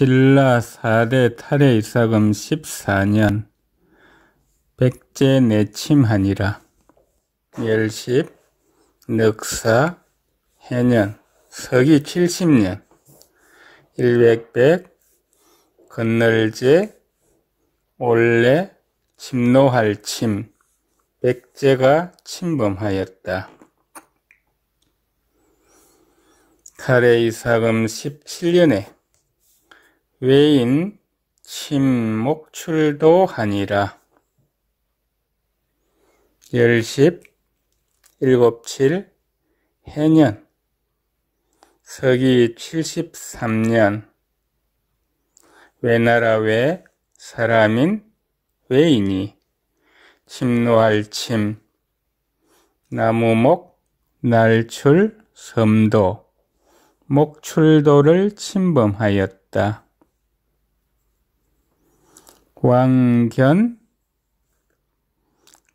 신라 4대 탈의 이사금 14년 백제 내침하니라 열십 늑사 해년 서기 70년 일백백 건널제 원래 침노할 침 백제가 침범하였다. 탈의 이사금 17년에 외인 침목출도 하니라. 열십 일곱칠 해년 서기 73년 외나라 외 사람인 외인이 침노할 침 나무목 날출 섬도 목출도를 침범하였다. 왕견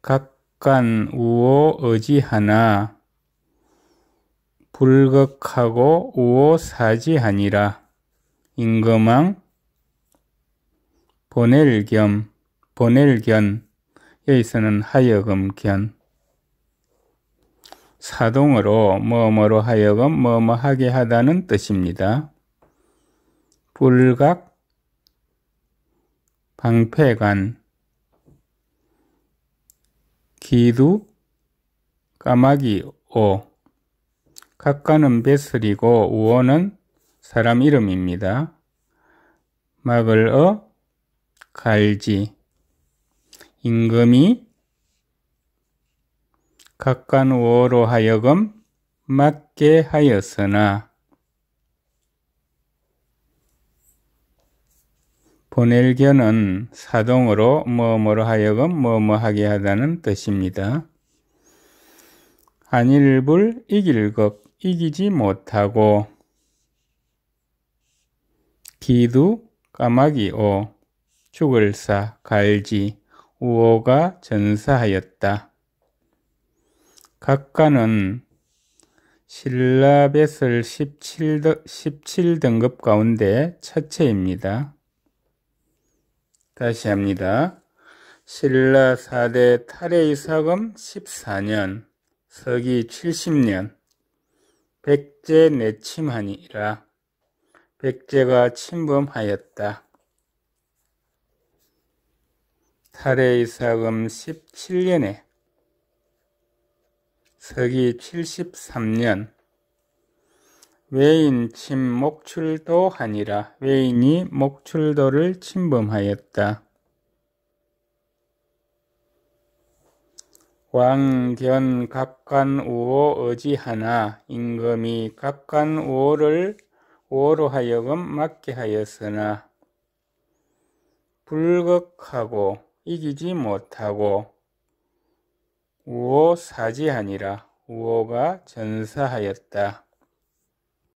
각간 우호 어지하나 불극하고 우호 사지하니라 임금왕 보낼 겸 보낼 견 여기서는 하여금 견 사동으로 뭐뭐로 하여금 뭐뭐하게 하다는 뜻입니다. 불각 방패간, 기두, 까마귀, 오. 각가는 배슬이고 우어는 사람 이름입니다. 막을 어, 갈지. 임금이 각간 우어로 하여금 맞게 하였으나 보낼견은 사동으로 뭐뭐로 하여금 뭐뭐하게 하다는 뜻입니다. 한일불 이길겁 이기지 못하고 기두 까마귀오 죽을사 갈지 우호가 전사하였다. 각가는 신라벳을 17, 17등급 가운데 첫째입니다. 다시 합니다. 신라 4대 탈의 서금 14년, 서기 70년, 백제 내침하니라. 백제가 침범하였다. 탈의 서금 17년에 서기 73년 외인 침목출도 하니라 외인이 목출도를 침범하였다. 왕견 갑간우호 어지하나 임금이 갑간우호를 우호로 하여금 맞게 하였으나 불극하고 이기지 못하고 우호 사지하니라 우호가 전사하였다.